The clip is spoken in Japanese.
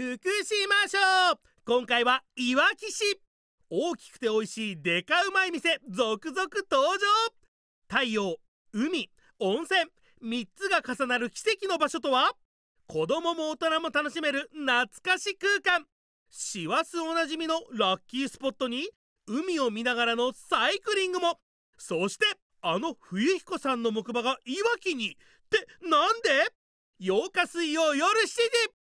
福島省今回はいわき市大きくて美味しいデカうまい店続々登場太陽海温泉3つが重なる奇跡の場所とは子供も大人も楽しめる懐かし空間師走おなじみのラッキースポットに海を見ながらのサイクリングもそしてあの冬彦さんの木馬がいわきにってなんで ?8 日水曜夜7時